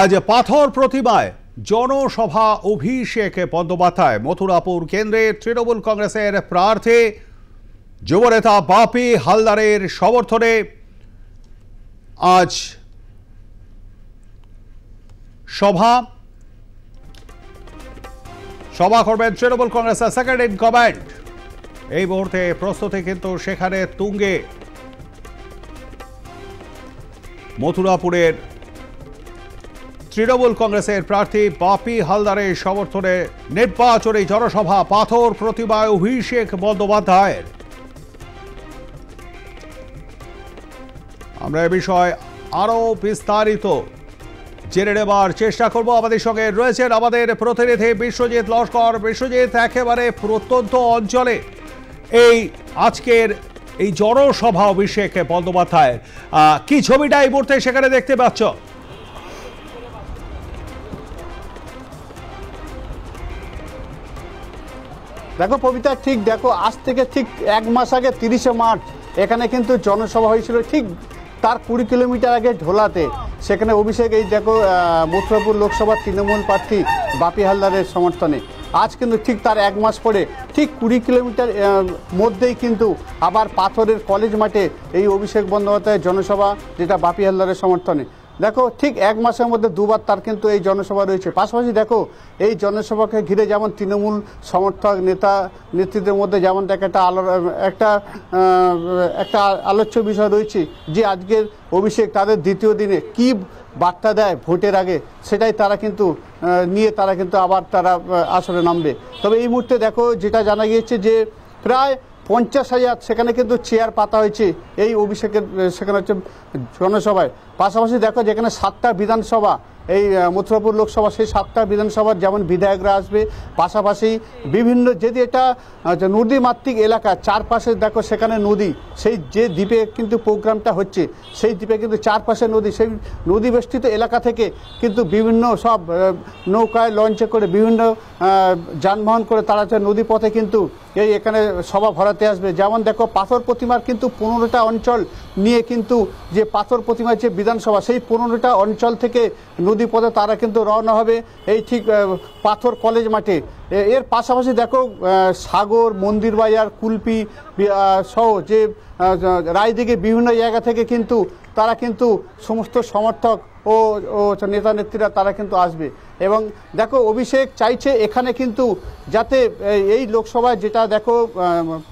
আজ পাথর প্রতিমায় জনসভা অভিষেক বন্দ্যোপাধ্যায় মথুরাপুর কেন্দ্রে তৃণমূল কংগ্রেসের প্রার্থী যুবনেতা বাপি হালদারের সমর্থনে আজ সভা সভা করবেন তৃণমূল কংগ্রেসের সেকেন্ড ইন কমান্ড এই মুহূর্তে প্রস্তুতি কিন্তু সেখানে তুঙ্গে মথুরাপুরের তৃণমূল কংগ্রেসের প্রার্থী বাপি হালদারের সমর্থনে নির্বাচনী জনসভা পাথর প্রতিমায় অভিষেক বন্দ্যোপাধ্যায়ের আমরা এ বিষয়ে আরও বিস্তারিত জেনে নেবার চেষ্টা করব আমাদের সঙ্গে রয়েছেন আমাদের প্রতিনিধি বিশ্বজিৎ লস্কর বিশ্বজিৎ একেবারে প্রত্যন্ত অঞ্চলে এই আজকের এই জনসভা অভিষেক বন্দ্যোপাধ্যায়ের কি ছবিটা এই মুহূর্তে সেখানে দেখতে পাচ্ছ দেখো পবিতা ঠিক দেখো আজ থেকে ঠিক এক মাস আগে তিরিশে মার্চ এখানে কিন্তু জনসভা হয়েছিল ঠিক তার কুড়ি কিলোমিটার আগে ঢোলাতে সেখানে অভিষেক এই দেখো মথুরাপুর লোকসভার তৃণমূল প্রার্থী বাপি হালদারের সমর্থনে আজ কিন্তু ঠিক তার এক মাস পরে ঠিক কুড়ি কিলোমিটার মধ্যেই কিন্তু আবার পাথরের কলেজ মাঠে এই অভিষেক বন্দ্যোপাধ্যায়ের জনসভা যেটা বাপি হালদারের সমর্থনে দেখো ঠিক এক মাসের মধ্যে দুবার তার কিন্তু এই জনসভা রয়েছে পাশাপাশি দেখো এই জনসভাকে ঘিরে যেমন তৃণমূল সমর্থক নেতা নেতৃত্বের মধ্যে যেমন দেখ একটা আলো একটা একটা আলোচ্য বিষয় রয়েছে যে আজকের অভিষেক তাদের দ্বিতীয় দিনে কি বার্তা দেয় ভোটের আগে সেটাই তারা কিন্তু নিয়ে তারা কিন্তু আবার তারা আসরে নামবে তবে এই মুহূর্তে দেখো যেটা জানা গিয়েছে যে প্রায় পঞ্চাশ হাজার সেখানে কিন্তু চেয়ার পাতা হয়েছে এই অভিষেকের সেখানে হচ্ছে জনসভায় পাশাপাশি দেখো যেখানে সাতটা বিধানসভা এই মথুরাপুর লোকসভা সেই সাতটা বিধানসভার যেমন বিধায়করা আসবে পাশাপাশি বিভিন্ন যদি এটা নদীমাতৃক এলাকা চারপাশে দেখো সেখানে নদী সেই যে দ্বীপে কিন্তু প্রোগ্রামটা হচ্ছে সেই দ্বীপে কিন্তু চারপাশে নদী সেই নদী বেষ্টিত এলাকা থেকে কিন্তু বিভিন্ন সব নৌকায় লঞ্চে করে বিভিন্ন যানবাহন করে তারা নদী পথে কিন্তু এই এখানে সভা ভরাতে আসবে যেমন দেখো পাথর প্রতিমার কিন্তু পনেরোটা অঞ্চল নিয়ে কিন্তু যে পাথর প্রতিমার যে বিধানসভা সেই পনেরোটা অঞ্চল থেকে নদী পথে তারা কিন্তু রওনা হবে এই ঠিক পাথর কলেজ মাঠে এর পাশাপাশি দেখো সাগর মন্দিরবাজার কুলপি সহ যে রায়দিকে বিভিন্ন জায়গা থেকে কিন্তু তারা কিন্তু সমস্ত সমর্থক ও ও নেতা নেত্রীরা তারা কিন্তু আসবে এবং দেখো অভিষেক চাইছে এখানে কিন্তু যাতে এই লোকসভায় যেটা দেখো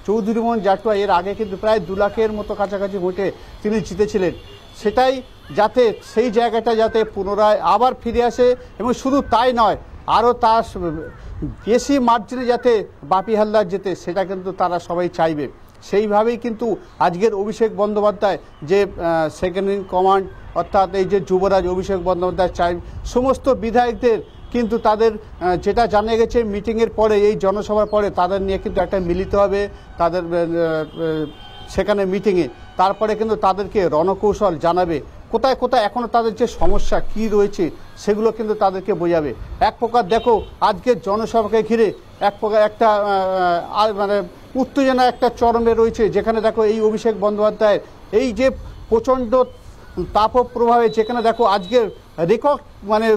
চৌধুরী মোহন জাটুয়া এর আগে কিন্তু প্রায় দু লাখের মতো কাছাকাছি ভোটে তিনি জিতেছিলেন সেটাই যাতে সেই জায়গাটা যাতে পুনরায় আবার ফিরে আসে এবং শুধু তাই নয় আরও তার বেশি মার্জিনে যাতে বাপি হালদার যেতে সেটা কিন্তু তারা সবাই চাইবে সেইভাবেই কিন্তু আজকের অভিষেক বন্দ্যোপাধ্যায় যে সেকেন্ড ইন কমান্ড অর্থাৎ এই যে যুবরাজ অভিষেক বন্দ্যোপাধ্যায় চাই সমস্ত বিধায়কদের কিন্তু তাদের যেটা জানা গেছে মিটিংয়ের পরে এই জনসভার পরে তাদের নিয়ে কিন্তু একটা মিলিত হবে তাদের সেখানে মিটিংয়ে তারপরে কিন্তু তাদেরকে রণকৌশল জানাবে কোথায় কোথায় এখনও তাদের যে সমস্যা কি রয়েছে সেগুলো কিন্তু তাদেরকে বোঝাবে এক প্রকার দেখো আজকের জনসভাকে ঘিরে এক প্রকার একটা মানে উত্তেজনা একটা চরমে রয়েছে যেখানে দেখো এই অভিষেক বন্দ্যোপাধ্যায়ের এই যে প্রচণ্ড তাপপ্রভাবে যেখানে দেখো আজকের রেকর্ড মানে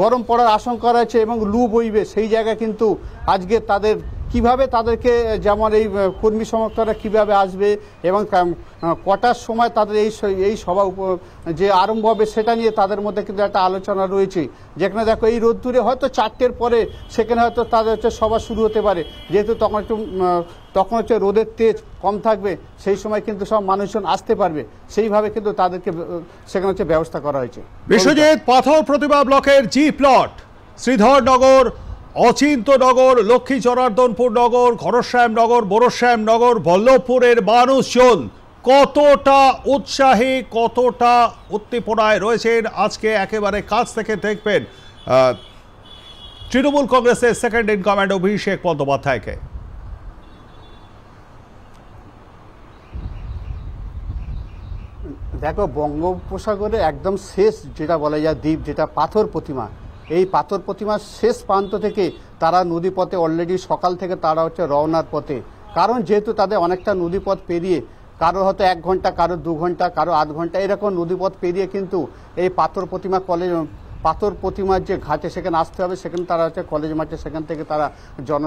গরম পড়ার আশঙ্কা রয়েছে এবং লু বইবে সেই জায়গায় কিন্তু আজকে তাদের কিভাবে তাদেরকে যেমন এই কর্মী সমর্থকরা কিভাবে আসবে এবং কটার সময় তাদের এই এই সভা যে আরম্ভ হবে সেটা নিয়ে তাদের মধ্যে কিন্তু একটা আলোচনা রয়েছে যেখানে দেখো এই রোদ্দুরে হয়তো চারটের পরে সেখানে হয়তো তাদের হচ্ছে সভা শুরু হতে পারে যেহেতু তখন একটু তখন হচ্ছে রোদের তেজ কম থাকবে সেই সময় কিন্তু সব মানুষজন আসতে পারবে সেইভাবে কিন্তু তাদেরকে সেখানে হচ্ছে ব্যবস্থা করা হয়েছে বিশ্বজিৎ পাথর প্রতিভা ব্লকের জি প্লট শ্রীধরনগর অচিন্তনগর লক্ষ্মী জনার্দনপুর নগর নগর বড়শ্যাম নগর বল্লভপুরের মানুষজন কতটা উৎসাহে কতটা উত্তেপনায় রয়েছেন আজকে একেবারে কাছ থেকে দেখবেন তৃণমূল কংগ্রেসের সেকেন্ড ইন কমান্ড অভিষেক বন্দ্যোপাধ্যায়কে দেখো বঙ্গোপসাগরে একদম শেষ যেটা বলা যায় দ্বীপ যেটা পাথর প্রতিমা এই পাথর প্রতিমার শেষ প্রান্ত থেকে তারা নদীপথে অলরেডি সকাল থেকে তারা হচ্ছে রওনার পথে কারণ যেহেতু তাদের অনেকটা নদীপথ পেরিয়ে কারো হয়তো এক ঘন্টা কারো দু ঘন্টা কারো আধ ঘন্টা এরকম নদীপথ পেরিয়ে কিন্তু এই পাথর প্রতিমা কলেজ পাথর প্রতিমার যে ঘাটে সেখানে আসতে হবে সেখানে তারা হচ্ছে কলেজ মাঠে সেখান থেকে তারা জন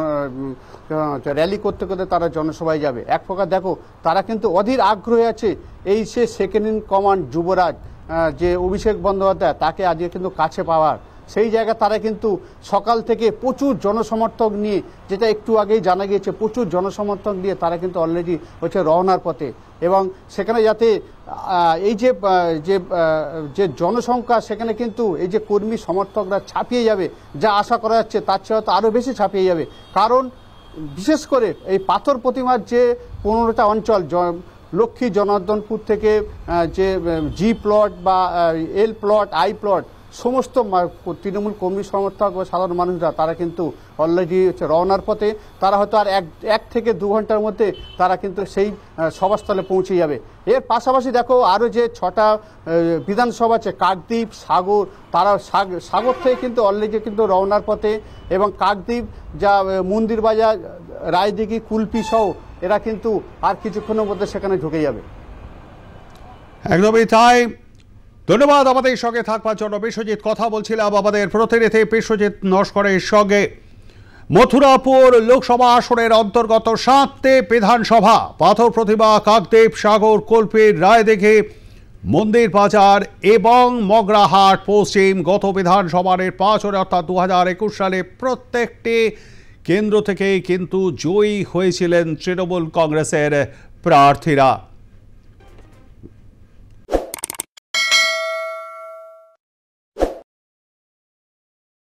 র্যালি করতে করতে তারা জনসভায় যাবে এক প্রকার দেখো তারা কিন্তু অধীর আগ্রহে আছে এই সে সেকেন্ড ইন কমান্ড যুবরাজ যে অভিষেক বন্দ্যোপাধ্যায় তাকে আজকে কিন্তু কাছে পাওয়ার সেই জায়গায় তারা কিন্তু সকাল থেকে প্রচুর জনসমর্থক নিয়ে যেটা একটু আগেই জানা গিয়েছে প্রচুর জনসমর্থক নিয়ে তারা কিন্তু অলরেডি হচ্ছে রওনার পথে এবং সেখানে যাতে এই যে যে যে জনসংখ্যা সেখানে কিন্তু এই যে কর্মী সমর্থকরা ছাপিয়ে যাবে যা আশা করা যাচ্ছে তার চেয়ে হয়তো আরও বেশি ছাপিয়ে যাবে কারণ বিশেষ করে এই পাথর প্রতিমার যে পনেরোটা অঞ্চল লক্ষ্মী জনার্দনপুর থেকে যে জি প্লট বা এল প্লট আই প্লট সমস্ত তৃণমূল কর্মী সমর্থক বা সাধারণ মানুষরা তারা কিন্তু অলরেডি হচ্ছে রওনার পথে তারা হয়তো আর এক এক থেকে দু ঘন্টার মধ্যে তারা কিন্তু সেই সভাস্থলে পৌঁছে যাবে এর পাশাপাশি দেখো আরও যে ছটা বিধানসভা আছে কাকদ্বীপ সাগর তারা সাগর থেকে কিন্তু অলরেডি কিন্তু রওনার পথে এবং কাকদ্বীপ যা মন্দির বাজার রায়দিঘি কুলপি সহ এরা কিন্তু আর কিছুক্ষণের মধ্যে সেখানে ঢুকে যাবে একদমই তাই ধন্যবাদ আমাদের সঙ্গে থাকবার জন্য বিশ্বজিৎ কথা বলছিলাম আমাদের প্রতিনিধি বিশ্বজিৎ নস্করের সঙ্গে মথুরাপুর লোকসভা আসনের অন্তর্গত সাতটি বিধানসভা পাথর প্রতিমা কাকদেব সাগর কল্পের রায় দেখে মন্দির বাজার এবং মগরাহাট পশ্চিম গত বিধানসভার পাঁচরে অর্থাৎ দু হাজার একুশ সালে প্রত্যেকটি কেন্দ্র থেকে কিন্তু জয়ী হয়েছিলেন তৃণমূল কংগ্রেসের প্রার্থীরা